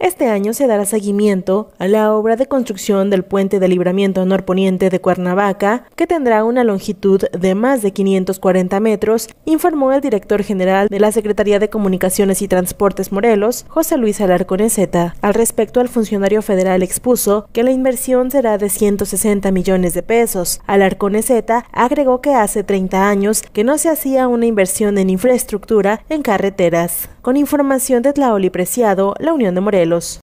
Este año se dará seguimiento a la obra de construcción del puente de libramiento norponiente de Cuernavaca, que tendrá una longitud de más de 540 metros, informó el director general de la Secretaría de Comunicaciones y Transportes Morelos, José Luis Alarcón Al respecto, el funcionario federal expuso que la inversión será de 160 millones de pesos. Alarcón Zeta agregó que hace 30 años que no se hacía una inversión en infraestructura en carreteras. Con información de Tlaoli Preciado, La Unión de Morelos.